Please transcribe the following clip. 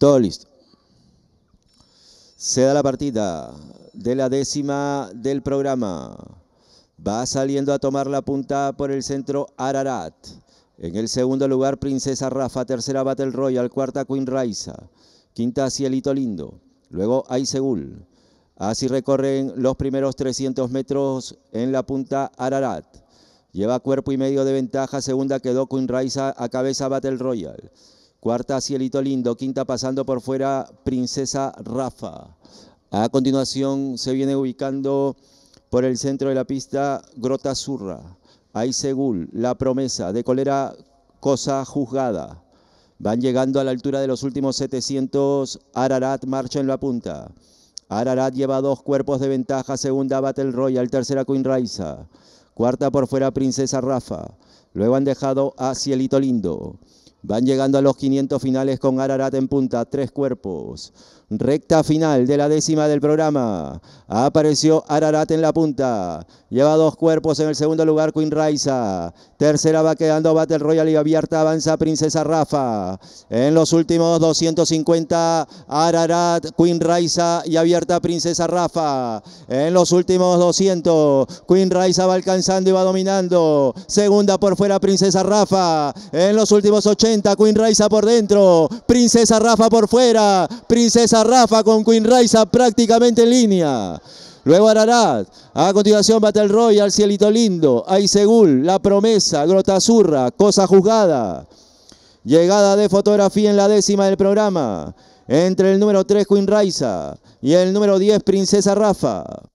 Todo listo. Se da la partida de la décima del programa. Va saliendo a tomar la punta por el centro Ararat. En el segundo lugar, Princesa Rafa. Tercera, Battle Royal. Cuarta, Queen Raiza. Quinta, Cielito Lindo. Luego, Aisegul. Así recorren los primeros 300 metros en la punta Ararat. Lleva cuerpo y medio de ventaja. Segunda quedó Queen Raiza a cabeza Battle Royal. Cuarta, Cielito Lindo. Quinta, pasando por fuera, Princesa Rafa. A continuación se viene ubicando por el centro de la pista Grota Zurra. Ahí Segul, La Promesa, de Colera Cosa Juzgada. Van llegando a la altura de los últimos 700. Ararat marcha en la punta. Ararat lleva dos cuerpos de ventaja. Segunda Battle Royal, tercera Queen Raiza. Cuarta por fuera Princesa Rafa. Luego han dejado a Cielito Lindo. Van llegando a los 500 finales con Ararat en punta, tres cuerpos. Recta final de la décima del programa. Apareció Ararat en la punta. Lleva dos cuerpos en el segundo lugar Queen Raiza. Tercera va quedando Battle Royal y abierta avanza Princesa Rafa. En los últimos 250 Ararat, Queen Raiza y abierta Princesa Rafa. En los últimos 200 Queen Raiza va alcanzando y va dominando. Segunda por fuera Princesa Rafa. En los últimos 80 Queen Raiza por dentro. Princesa Rafa por fuera. Princesa Rafa con Queen Raiza prácticamente en línea. Luego Ararat. A continuación Battle Royal, Cielito Lindo. Aisegul, La Promesa, Grotazurra, Cosa Juzgada. Llegada de fotografía en la décima del programa. Entre el número 3 Queen Raiza y el número 10 Princesa Rafa.